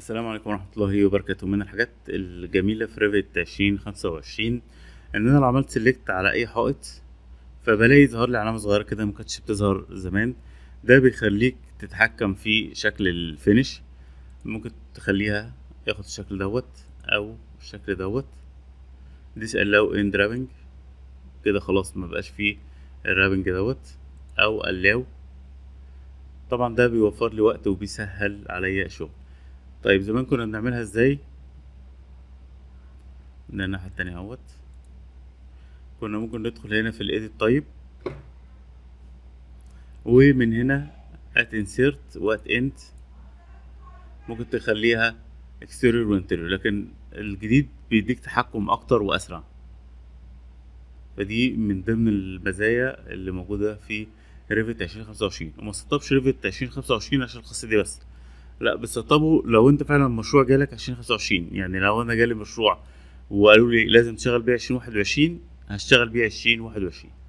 السلام عليكم ورحمة الله وبركاته من الحاجات الجميلة في ريفت عشرين خمسة وعشرين ان انا لو عملت سيلكت على اي حائط فبلاقي يظهر لي علامة صغيرة كده مكانتش بتظهر زمان ده بيخليك تتحكم في شكل الفينش ممكن تخليها ياخد الشكل دوت او الشكل دوت ديس الاو in wrapping كده خلاص مبقاش فيه الرابنج دوت او allow طبعا ده بيوفر لي وقت وبيسهل عليا شغل طيب زمان كنا بنعملها ازاي من الناحية التانية اهوت كنا ممكن ندخل هنا في الايديت تايب ومن هنا ات انسيرت وات انت ممكن تخليها اكستيريور وانتيريور لكن الجديد بيديك تحكم اكتر واسرع فدي من ضمن المزايا اللي موجوده في ريفت 2025 وما سطبش ريفت 2025 عشان القصه دي بس لا بس طب لو انت فعلا المشروع جالك 2025 يعني لو انا جالي مشروع وقالوا لي لازم تشتغل بيه 2021 هشتغل بيه 2021